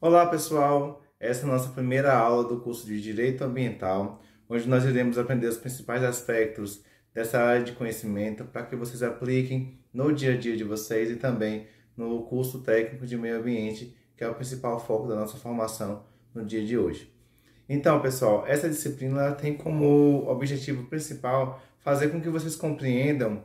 Olá pessoal, essa é a nossa primeira aula do curso de Direito Ambiental, onde nós iremos aprender os principais aspectos dessa área de conhecimento para que vocês apliquem no dia a dia de vocês e também no curso técnico de meio ambiente, que é o principal foco da nossa formação no dia de hoje. Então, pessoal, essa disciplina tem como objetivo principal fazer com que vocês compreendam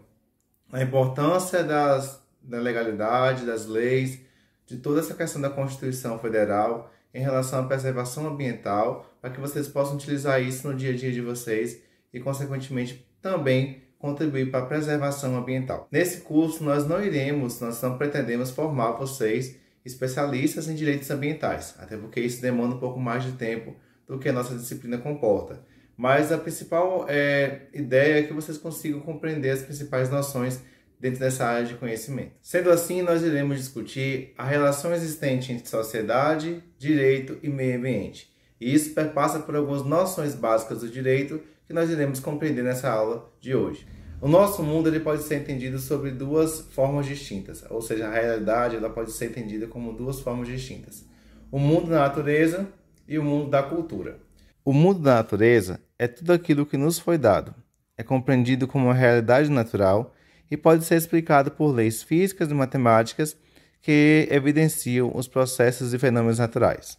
a importância das, da legalidade, das leis, de toda essa questão da Constituição Federal em relação à preservação ambiental, para que vocês possam utilizar isso no dia a dia de vocês e, consequentemente, também contribuir para a preservação ambiental. Nesse curso, nós não iremos, nós não pretendemos formar vocês especialistas em direitos ambientais, até porque isso demanda um pouco mais de tempo do que a nossa disciplina comporta. Mas a principal é, ideia é que vocês consigam compreender as principais noções dentro dessa área de conhecimento. Sendo assim, nós iremos discutir a relação existente entre sociedade, direito e meio ambiente. E isso perpassa por algumas noções básicas do direito que nós iremos compreender nessa aula de hoje. O nosso mundo ele pode ser entendido sobre duas formas distintas, ou seja, a realidade ela pode ser entendida como duas formas distintas: o mundo da natureza e o mundo da cultura. O mundo da natureza é tudo aquilo que nos foi dado. É compreendido como uma realidade natural e pode ser explicado por leis físicas e matemáticas que evidenciam os processos e fenômenos naturais.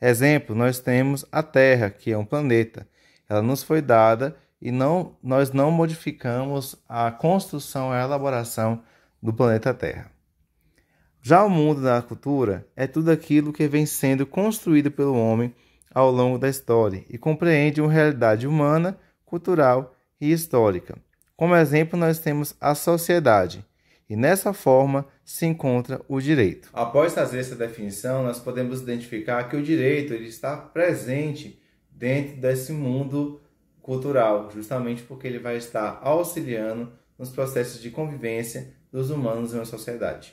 Exemplo, nós temos a Terra, que é um planeta. Ela nos foi dada e não, nós não modificamos a construção e a elaboração do planeta Terra. Já o mundo da cultura é tudo aquilo que vem sendo construído pelo homem ao longo da história e compreende uma realidade humana, cultural e histórica. Como exemplo, nós temos a sociedade, e nessa forma se encontra o direito. Após fazer essa definição, nós podemos identificar que o direito ele está presente dentro desse mundo cultural, justamente porque ele vai estar auxiliando nos processos de convivência dos humanos em uma sociedade.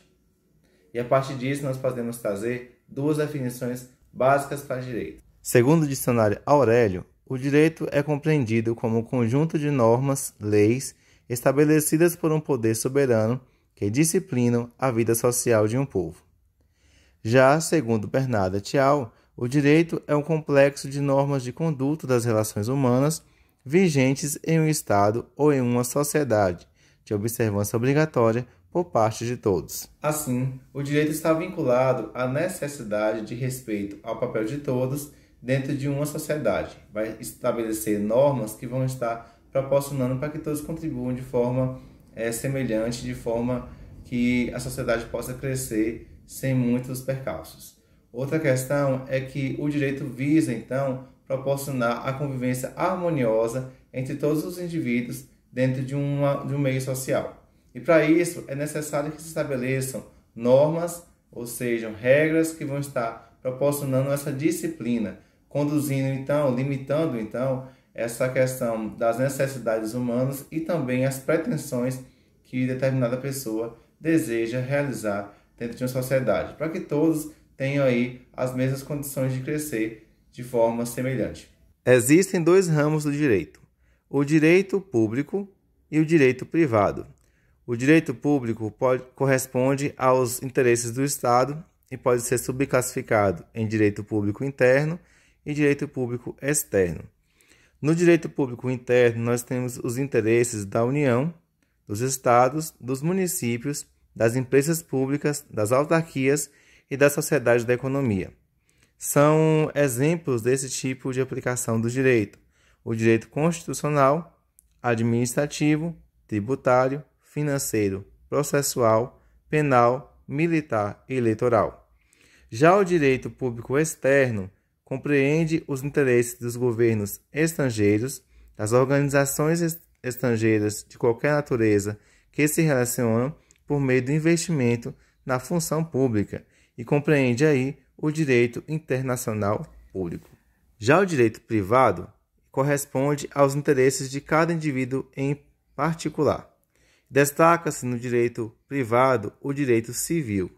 E a partir disso, nós podemos trazer duas definições básicas para direito. Segundo o dicionário Aurélio, o direito é compreendido como o um conjunto de normas, leis, estabelecidas por um poder soberano que disciplinam a vida social de um povo. Já, segundo Bernardo Tial, o direito é um complexo de normas de conduta das relações humanas vigentes em um Estado ou em uma sociedade, de observância obrigatória por parte de todos. Assim, o direito está vinculado à necessidade de respeito ao papel de todos dentro de uma sociedade. Vai estabelecer normas que vão estar proporcionando para que todos contribuam de forma é, semelhante, de forma que a sociedade possa crescer sem muitos percalços. Outra questão é que o direito visa, então, proporcionar a convivência harmoniosa entre todos os indivíduos dentro de, uma, de um meio social. E para isso é necessário que se estabeleçam normas, ou seja, regras que vão estar proporcionando essa disciplina, conduzindo então, limitando então essa questão das necessidades humanas e também as pretensões que determinada pessoa deseja realizar dentro de uma sociedade, para que todos tenham aí as mesmas condições de crescer de forma semelhante. Existem dois ramos do direito: o direito público e o direito privado. O direito público pode, corresponde aos interesses do Estado e pode ser subclassificado em direito público interno e direito público externo. No direito público interno, nós temos os interesses da União, dos estados, dos municípios, das empresas públicas, das autarquias e da sociedade da economia. São exemplos desse tipo de aplicação do direito: o direito constitucional, administrativo, tributário, financeiro, processual, penal, militar e eleitoral. Já o direito público externo compreende os interesses dos governos estrangeiros, das organizações estrangeiras de qualquer natureza que se relacionam por meio do investimento na função pública e compreende aí o direito internacional público. Já o direito privado corresponde aos interesses de cada indivíduo em particular. Destaca-se no direito privado o direito civil,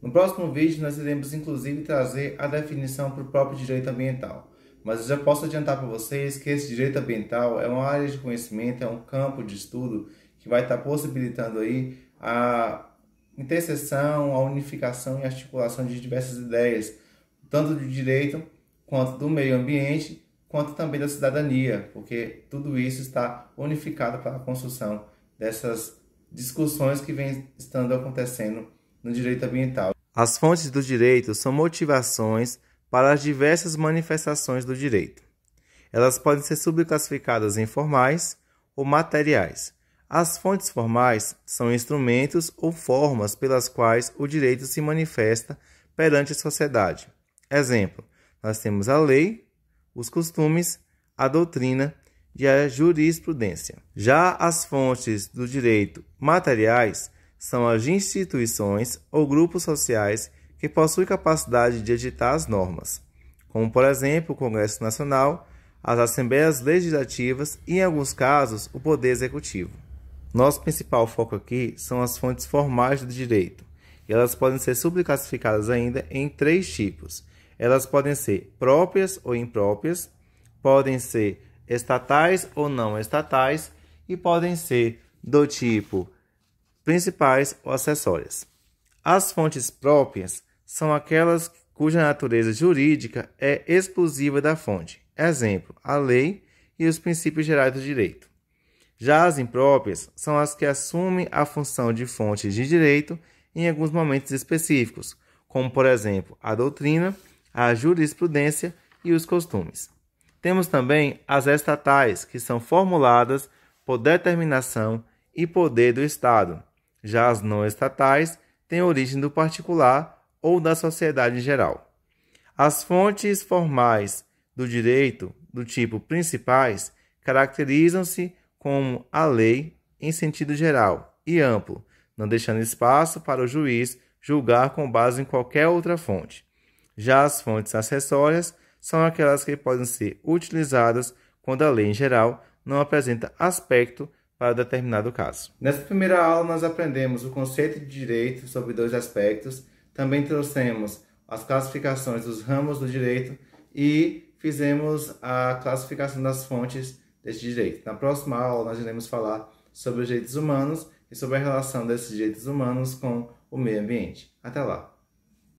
no próximo vídeo, nós iremos inclusive trazer a definição para o próprio direito ambiental. Mas eu já posso adiantar para vocês que esse direito ambiental é uma área de conhecimento, é um campo de estudo que vai estar tá possibilitando aí a interseção, a unificação e articulação de diversas ideias, tanto do direito quanto do meio ambiente, quanto também da cidadania, porque tudo isso está unificado para a construção dessas discussões que vêm estando acontecendo no direito ambiental. As fontes do direito são motivações para as diversas manifestações do direito. Elas podem ser subclassificadas em formais ou materiais. As fontes formais são instrumentos ou formas pelas quais o direito se manifesta perante a sociedade. Exemplo: nós temos a lei, os costumes, a doutrina e a jurisprudência. Já as fontes do direito materiais são as instituições ou grupos sociais que possuem capacidade de editar as normas, como, por exemplo, o Congresso Nacional, as Assembleias Legislativas e, em alguns casos, o Poder Executivo. Nosso principal foco aqui são as fontes formais do direito, e elas podem ser subclassificadas ainda em três tipos. Elas podem ser próprias ou impróprias, podem ser estatais ou não estatais e podem ser do tipo principais ou acessórias. As fontes próprias são aquelas cuja natureza jurídica é exclusiva da fonte, exemplo, a lei e os princípios gerais do direito. Já as impróprias são as que assumem a função de fontes de direito em alguns momentos específicos, como, por exemplo, a doutrina, a jurisprudência e os costumes. Temos também as estatais, que são formuladas por determinação e poder do Estado, já as não estatais têm origem do particular ou da sociedade em geral. As fontes formais do direito, do tipo principais, caracterizam-se como a lei em sentido geral e amplo, não deixando espaço para o juiz julgar com base em qualquer outra fonte. Já as fontes acessórias são aquelas que podem ser utilizadas quando a lei em geral não apresenta aspecto para determinado caso. Nessa primeira aula, nós aprendemos o conceito de direito sobre dois aspectos, também trouxemos as classificações dos ramos do direito e fizemos a classificação das fontes desse direito. Na próxima aula, nós iremos falar sobre os direitos humanos e sobre a relação desses direitos humanos com o meio ambiente. Até lá!